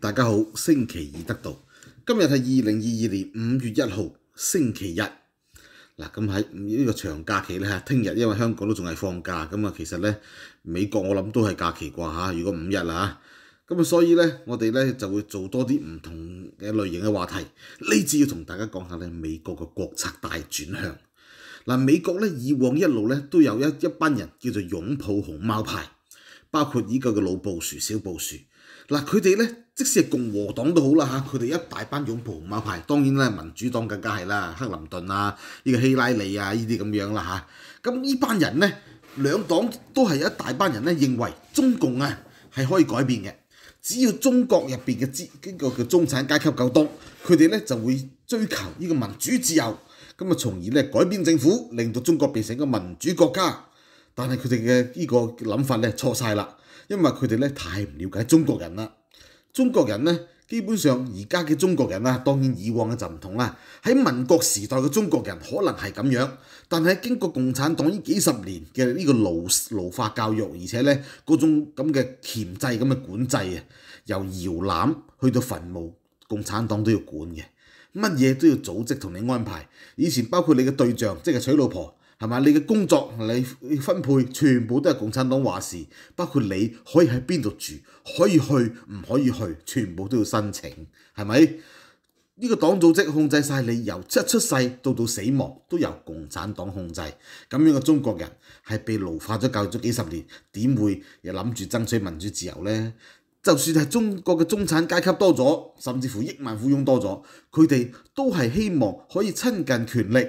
大家好，星期二得到今日系二零二二年五月一号星期日嗱，咁喺呢个长假期咧，系听日，因为香港都仲系放假，咁啊，其实咧美国我谂都系假期啩吓，如果五日啦吓，咁啊，所以咧我哋咧就会做多啲唔同嘅类型嘅话题，呢次要同大家讲下咧美国嘅国策大转向嗱，美国咧以往一路咧都有一一班人叫做拥抱熊猫派，包括依个嘅老布殊、小布殊。嗱，佢哋咧，即使係共和黨都好啦嚇，佢哋一大班擁抱馬派，當然咧，民主黨更加係啦，克林頓啊，呢個希拉里啊，依啲咁樣啦嚇。咁呢班人咧，兩黨都係一大班人咧，認為中共啊係可以改變嘅，只要中國入邊嘅資，依個嘅中產階級夠多，佢哋咧就會追求呢個民主自由，咁啊，從而咧改變政府，令到中國變成一個民主國家。但係佢哋嘅呢個諗法咧錯曬啦。因為佢哋咧太唔了解中國人啦，中國人咧基本上而家嘅中國人啦，當然以往嘅就唔同啦。喺民國時代嘅中國人可能係咁樣，但係經過共產黨呢幾十年嘅呢個奴奴化教育，而且咧嗰種咁嘅鉛制咁嘅管制啊，由搖籃去到墳墓，共產黨都要管嘅，乜嘢都要組織同你安排。以前包括你嘅對象，即係娶老婆。係嘛？你嘅工作你分配全部都係共產黨話事，包括你可以喺邊度住，可以去唔可以去，全部都要申請，係咪？呢個黨組織控制曬你，由一出世到到死亡都由共產黨控制。咁樣嘅中國人係被奴化咗教育咗幾十年，點會又諗住爭取民主自由呢？就算係中國嘅中產階級多咗，甚至乎億萬富翁多咗，佢哋都係希望可以親近權力。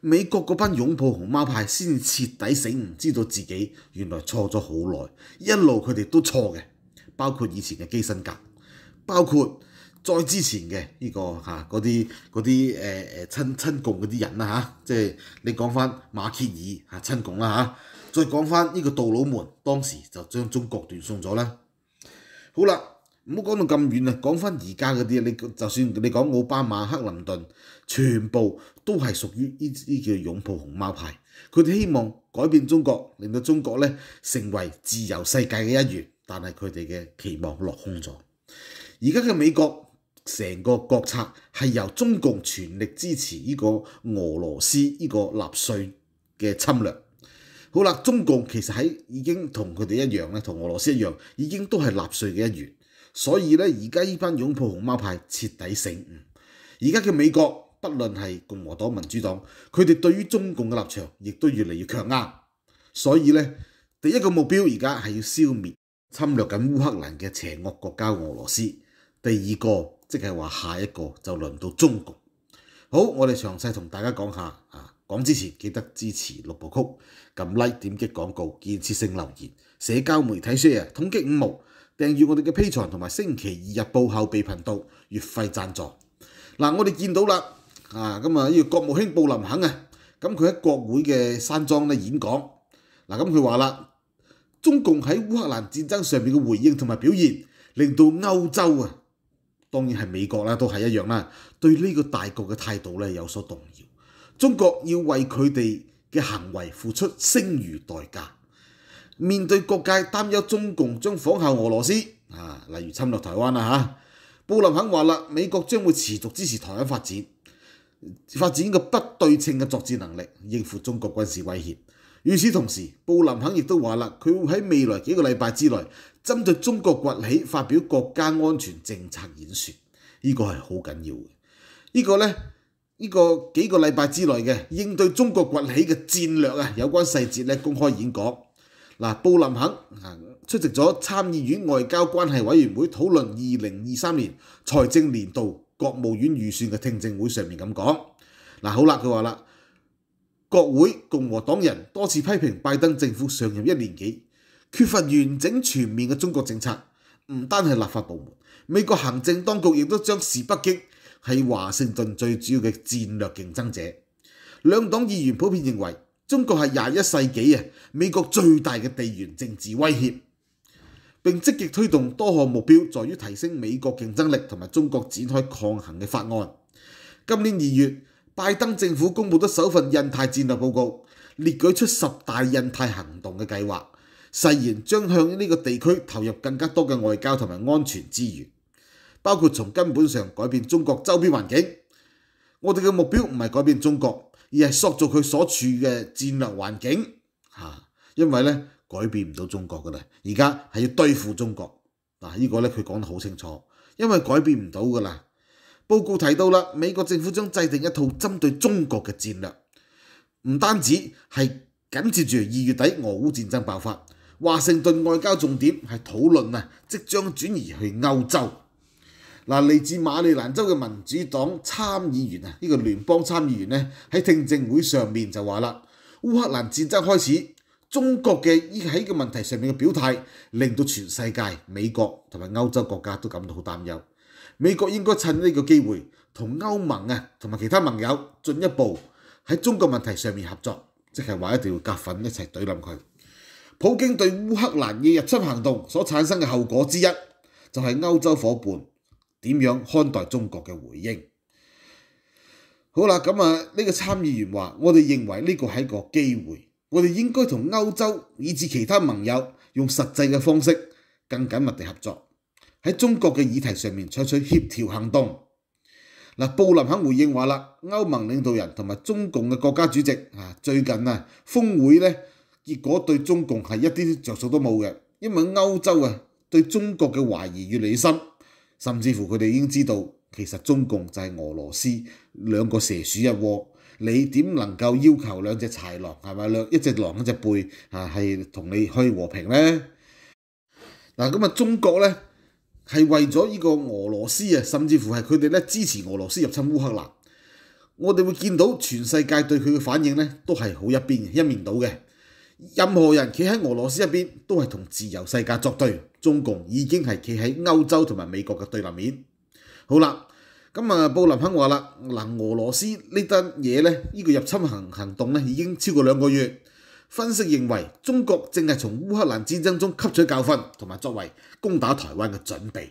美國嗰班擁抱熊貓派先徹底醒，知道自己原來錯咗好耐，一路佢哋都錯嘅，包括以前嘅基辛格，包括再之前嘅呢個嚇嗰啲嗰啲誒誒親親共嗰啲人啦嚇，即係你講翻馬歇爾嚇親共啦嚇，再講翻呢個杜魯門當時就將中國斷送咗啦。好啦。唔好講到咁遠啊，講翻而家嗰啲，你就算你講奧巴馬、克林頓，全部都係屬於呢啲叫擁抱熊貓派。佢哋希望改變中國，令到中國咧成為自由世界嘅一員，但係佢哋嘅期望落空咗。而家嘅美國成個國策係由中共全力支持呢個俄羅斯呢個納粹嘅侵略。好啦，中共其實喺已經同佢哋一樣咧，同俄羅斯一樣，已經都係納粹嘅一員。所以咧，而家呢班擁抱熊貓派徹底醒悟。而家嘅美國，不論係共和黨、民主黨，佢哋對於中共嘅立場，亦都越嚟越強硬。所以咧，第一個目標而家係要消滅侵略緊烏克蘭嘅邪惡國家俄羅斯。第二個，即係話下一個就輪到中共。好，我哋詳細同大家講下。啊，講之前記得支持六部曲，撳 Like、點擊廣告、建設性留言、社交媒體 share、統擊五毛。訂住我哋嘅披藏同埋星期二日報後備頻道月費贊助。嗱，我哋見到啦，啊，咁啊，呢個國務卿布林肯啊，咁佢喺國會嘅山莊咧演講。嗱，咁佢話啦，中共喺烏克蘭戰爭上面嘅回應同埋表現，令到歐洲啊，當然係美國啦，都係一樣啦，對呢個大局嘅態度咧有所動搖。中國要為佢哋嘅行為付出勝餘代價。面對各界擔憂，中共將仿效俄羅斯啊，例如侵略台灣啦嚇，布林肯話啦，美國將會持續支持台灣發展發展個不對稱嘅作戰能力，應付中國軍事威脅。與此同時，布林肯亦都話啦，佢會喺未來幾個禮拜之內，針對中國崛起發表國家安全政策演說，呢個係好緊要嘅。呢個咧，呢個幾個禮拜之內嘅應對中國崛起嘅戰略啊，有關細節咧公開演講。嗱，布林肯出席咗參議院外交關係委員會討論二零二三年財政年度國務院預算嘅聽證會上面咁講，嗱好啦，佢話啦，國會共和黨人多次批評拜登政府上任一年幾缺乏完整全面嘅中國政策，唔單係立法部門，美國行政當局亦都將視北京係華盛頓最主要嘅戰略競爭者，兩黨議員普遍認為。中國係廿一世紀啊，美國最大嘅地緣政治威脅，並積極推動多項目標，在於提升美國競爭力同埋中國展開抗衡嘅法案。今年二月，拜登政府公布咗首份印太戰略報告，列舉出十大印太行動嘅計劃，誓言將向呢個地區投入更加多嘅外交同埋安全資源，包括從根本上改變中國周邊環境。我哋嘅目標唔係改變中國。而係塑造佢所處嘅戰略環境，嚇，因為咧改變唔到中國噶啦，而家係要對付中國，嗱呢個咧佢講得好清楚，因為改變唔到噶啦。報告提到啦，美國政府將制定一套針對中國嘅戰略，唔單止係緊接住二月底俄烏戰爭爆發，華盛頓外交重點係討論啊，即將轉移去歐洲。嗱，嚟自馬里蘭州嘅民主黨參議員啊，呢個聯邦參議員咧喺聽證會上面就話啦：，烏克蘭戰爭開始，中國嘅依喺個問題上面嘅表態，令到全世界、美國同埋歐洲國家都感到好擔憂。美國應該趁呢個機會同歐盟啊同埋其他盟友進一步喺中國問題上面合作，即係話一定要夾粉一齊懟冧佢。普京對烏克蘭嘅入侵行動所產生嘅後果之一，就係歐洲夥伴。點樣看待中國嘅回應？好啦，咁啊，呢個參議員話：我哋認為呢個係一個機會，我哋應該同歐洲以至其他盟友用實際嘅方式更緊密地合作，喺中國嘅議題上面採取協調行動。嗱，布林肯回應話啦：歐盟領導人同埋中共嘅國家主席啊，最近啊，峰會咧結果對中共係一啲着數都冇嘅，因為歐洲啊對中國嘅懷疑越嚟越深。甚至乎佢哋已經知道，其實中共就係俄羅斯兩個蛇鼠一窩，你點能夠要求兩隻豺狼係咪兩一隻狼一隻背啊？係同你去和平咧？嗱咁啊，中國咧係為咗呢個俄羅斯啊，甚至乎係佢哋咧支持俄羅斯入侵烏克蘭，我哋會見到全世界對佢嘅反應咧都係好一邊一面倒嘅。任何人企喺俄罗斯一边都系同自由世界作对，中共已经系企喺欧洲同埋美国嘅对立面。好啦，咁啊，布林肯话啦，嗱，俄罗斯呢單嘢咧，呢个入侵行行动咧已经超过两个月，分析认为中国正系从乌克兰战争中吸取教训，同埋作为攻打台湾嘅准备。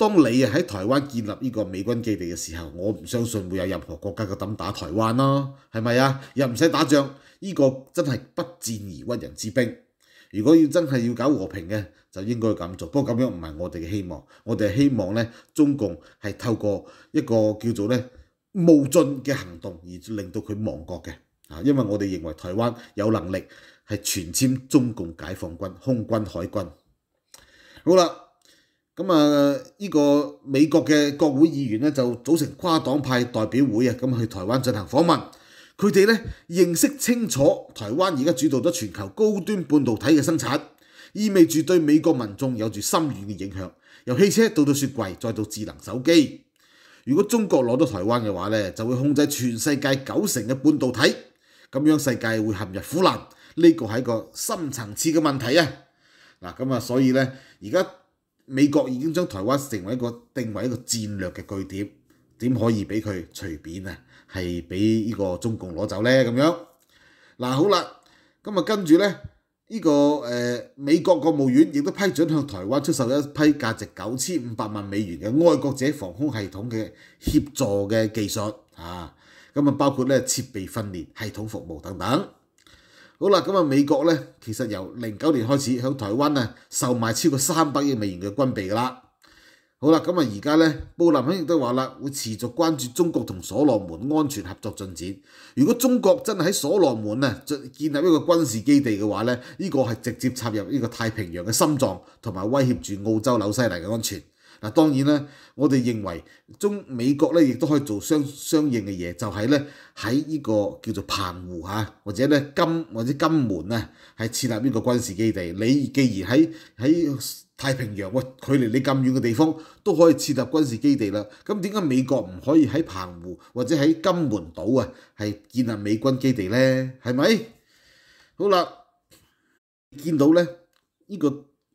當你喺台灣建立呢個美軍基地嘅時候，我唔相信會有任何國家嘅膽打台灣啦，係咪啊？又唔使打仗，呢個真係不戰而屈人之兵。如果要真係要搞和平嘅，就應該咁做。不過咁樣唔係我哋嘅希望，我哋希望咧中共係透過一個叫做咧冒進嘅行動而令到佢亡國嘅。啊，因為我哋認為台灣有能力係全籤中共解放軍空軍海軍。好啦。咁啊！呢個美國嘅國會議員咧，就組成跨黨派代表會啊，咁去台灣進行訪問。佢哋咧認識清楚台灣而家主導咗全球高端半導體嘅生產，意味住對美國民眾有住深遠嘅影響，由汽車到到雪櫃再到智能手機。如果中國攞到台灣嘅話咧，就會控制全世界九成嘅半導體，咁樣世界會陷入苦難。呢個係一個深層次嘅問題啊！嗱，咁啊，所以咧而家。美國已經將台灣成為一個定為一個戰略嘅據點，點可以俾佢隨便啊？係俾呢個中共攞走咧咁樣。嗱好啦，咁啊跟住咧，呢個誒美國國務院亦都批准向台灣出售一批價值九千五百萬美元嘅愛國者防空系統嘅協助嘅技術啊，咁啊包括咧設備訓練、系統服務等等。好啦，咁啊，美國咧，其實由零九年開始喺台灣啊，售賣超過三百億美元嘅軍備噶啦。好啦，咁啊，而家咧，布林肯亦都話啦，會持續關注中國同所羅門安全合作進展。如果中國真係喺所羅門啊，建立一個軍事基地嘅話咧，呢個係直接插入呢個太平洋嘅心臟，同埋威脅住澳洲紐西蘭嘅安全。嗱當然啦，我哋認為中美國咧亦都可以做相相應嘅嘢，就係咧喺呢個叫做澎湖嚇，或者咧金或者金門啊，係設立呢個軍事基地。你既然喺喺太平洋喂距離你咁遠嘅地方都可以設立軍事基地啦，咁點解美國唔可以喺澎湖或者喺金門島啊係建立美軍基地咧？係咪？好啦，見到咧呢個。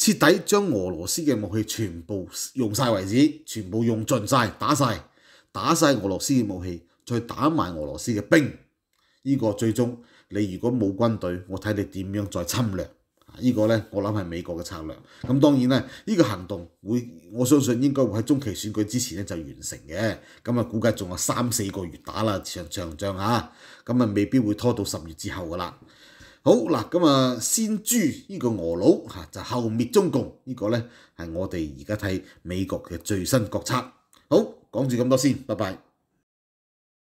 徹底將俄羅斯嘅武器全部用晒為止，全部用盡晒，打晒，打晒俄羅斯嘅武器，再打埋俄羅斯嘅兵。呢個最終你如果冇軍隊，我睇你點樣再侵略。呢個呢，我諗係美國嘅策略。咁當然呢、呢個行動會，我相信應該會喺中期選舉之前咧就完成嘅。咁啊，估計仲有三四個月打啦，長長仗嚇。咁啊，未必會拖到十月之後噶啦。好嗱，咁啊先诛呢個俄佬吓，就後滅中共呢個咧，係我哋而家睇美國嘅最新國策。好，講住咁多先，拜拜。